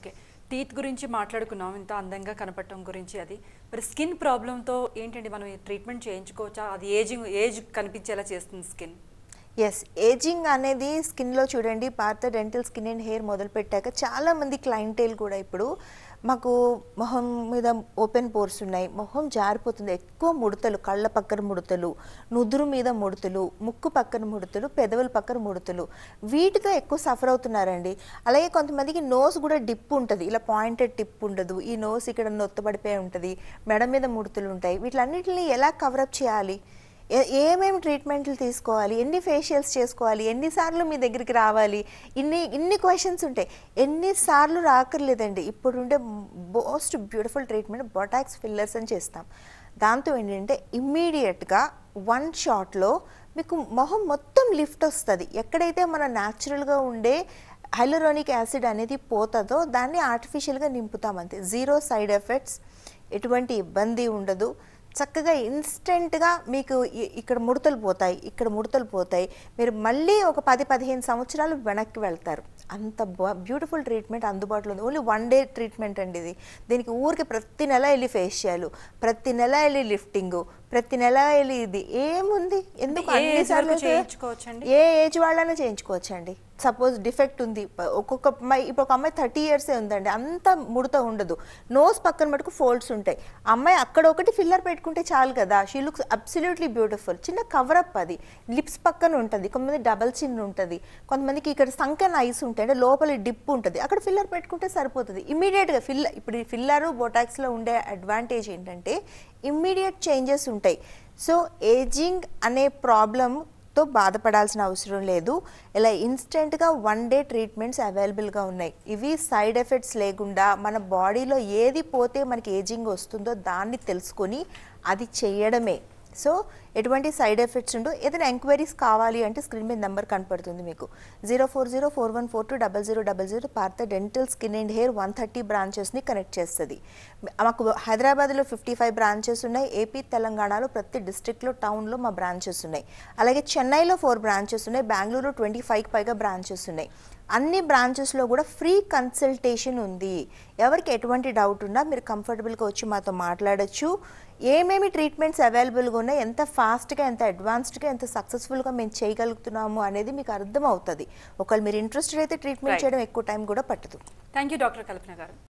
okay teeth గురించి మాట్లాడుకున్నాం ఇంత అందంగా కనపడటం గురించి అది మరి స్కిన్ ప్రాబ్లంతో ఏంటండి మనం ట్రీట్మెంట్ చేయించుకోవచ్చా అది ఏజింగ్ ఏజ్ కనిపించేలా చేస్తుంది స్కిన్ ఎస్ ఏజింగ్ అనేది స్కిన్లో చూడండి పాత డెంటల్ స్కిన్ అండ్ హెయిర్ మొదలుపెట్టాక చాలామంది క్లైంటైల్ కూడా ఇప్పుడు మాకు మొహం మీద ఓపెన్ పోర్స్ ఉన్నాయి మొహం జారిపోతుంది ఎక్కువ ముడతలు కళ్ళ పక్కన ముడతలు నుదురు మీద ముడతలు ముక్కు పక్కన ముడతలు పెదవుల పక్కన ముడతలు వీటితో ఎక్కువ సఫర్ అవుతున్నారండి అలాగే కొంతమందికి నోస్ కూడా డిప్ ఉంటుంది ఇలా పాయింటెడ్ టిప్ ఉండదు ఈ నోస్ ఇక్కడ నొత్తబడిపోయి ఉంటుంది మెడ మీద ముడతలు ఉంటాయి వీటిలన్నింటినీ ఎలా కవరప్ చేయాలి ఏమేమి ట్రీట్మెంట్లు తీసుకోవాలి ఎన్ని ఫేషియల్స్ చేసుకోవాలి ఎన్నిసార్లు మీ దగ్గరికి రావాలి ఇన్ని ఇన్ని క్వశ్చన్స్ ఉంటాయి ఎన్నిసార్లు రాకర్లేదండి ఇప్పుడుండే most beautiful treatment botox fillers అని చేస్తాం దాంతో ఏంటంటే ఇమ్మీడియట్గా వన్ షాట్లో మీకు మొహం మొత్తం లిఫ్ట్ వస్తుంది ఎక్కడైతే మన న్యాచురల్గా ఉండే హైలరోనిక్ యాసిడ్ అనేది పోతుందో దాన్ని ఆర్టిఫిషియల్గా నింపుతామంతే జీరో సైడ్ ఎఫెక్ట్స్ ఎటువంటి ఇబ్బంది ఉండదు చక్కగా ఇన్స్టెంట్గా మీకు ఇక్కడ ముడతలు పోతాయి ఇక్కడ ముడతలు పోతాయి మీరు మళ్ళీ ఒక పది పదిహేను సంవత్సరాలు వెనక్కి వెళ్తారు అంత బ్యూటిఫుల్ ట్రీట్మెంట్ అందుబాటులో ఉంది ఓన్లీ వన్ డే ట్రీట్మెంట్ అండి ఇది దీనికి ఊరికి ప్రతి నెల వెళ్ళి ఫేషియల్ ప్రతి నెల వెళ్ళి లిఫ్టింగు ప్రతి నెల వెళ్ళి ఇది ఏముంది ఏ ఏజ్ వాళ్ళైనా చేయించుకోవచ్చండి సపోజ్ డిఫెక్ట్ ఉంది ఒక్కొక్క అమ్మాయి ఇప్పుడు ఒక అమ్మాయి థర్టీ ఇయర్సే ఉందండి అంత ముడత ఉండదు నోస్ పక్కన మటుకు ఫోల్డ్స్ ఉంటాయి అమ్మాయి అక్కడ ఒకటి ఫిల్లర్ పెట్టుకుంటే చాలు కదా షీ లుక్స్ అబ్సల్యూట్లీ బ్యూటిఫుల్ చిన్న కవరప్ అది లిప్స్ పక్కన ఉంటుంది కొంతమంది డబల్ చిన్ ఉంటుంది కొంతమందికి ఇక్కడ సంఖ్య ఐస్ ఉంటాయి అంటే లోపల డిప్ ఉంటుంది అక్కడ ఫిల్లర్ పెట్టుకుంటే సరిపోతుంది ఇమీడియట్గా ఫిల్ ఇప్పుడు ఫిల్లరు బొటాక్స్లో ఉండే అడ్వాంటేజ్ ఏంటంటే ఇమ్మీడియట్ చేంజెస్ ఉంటాయి సో ఏజింగ్ అనే ప్రాబ్లంతో బాధపడాల్సిన అవసరం లేదు ఇలా ఇన్స్టెంట్గా వన్ డే ట్రీట్మెంట్స్ అవైలబుల్గా ఉన్నాయి ఇవి సైడ్ ఎఫెక్ట్స్ లేకుండా మన బాడీలో ఏది పోతే మనకి ఏజింగ్ వస్తుందో దాన్ని తెలుసుకొని అది చేయడమే సో ఎటువంటి సైడ్ ఎఫెక్ట్స్ ఉండవు ఏదైనా ఎంక్వైరీస్ కావాలి అంటే స్క్రీన్ మీద నెంబర్ కనపడుతుంది మీకు zero four zero four one four two double zero double zero Partha dental skin and hair one thirty బ్రాంచెస్ని కనెక్ట్ చేస్తుంది మాకు హైదరాబాద్లో ఫిఫ్టీ ఫైవ్ బ్రాంచెస్ ఉన్నాయి ఏపీ తెలంగాణలో ప్రతి డిస్ట్రిక్ట్లో టౌన్లో మా బ్రాంచెస్ ఉన్నాయి అలాగే చెన్నైలో ఫోర్ బ్రాంచెస్ ఉన్నాయి బెంగళూరులో ట్వంటీ ఫైవ్ పైగా బ్రాంచెస్ ఉన్నాయి అన్ని బ్రాంచెస్లో కూడా ఫ్రీ కన్సల్టేషన్ ఉంది ఎవరికి ఎటువంటి డౌట్ ఉన్నా మీరు కంఫర్టబుల్గా వచ్చి మాతో మాట్లాడచ్చు ఏమేమి ట్రీట్మెంట్స్ అవైలబుల్గా ఉన్నాయి ఎంత ఫాస్ట్గా ఎంత అడ్వాన్స్డ్గా ఎంత సక్సెస్ఫుల్గా మేము చేయగలుగుతున్నాము అనేది మీకు అర్థం అవుతుంది ఒకవేళ మీరు ఇంట్రెస్టెడ్ అయితే ట్రీట్మెంట్ చేయడం ఎక్కువ టైం కూడా పట్టదు థ్యాంక్ యూ డాక్టర్ కల్పన గారు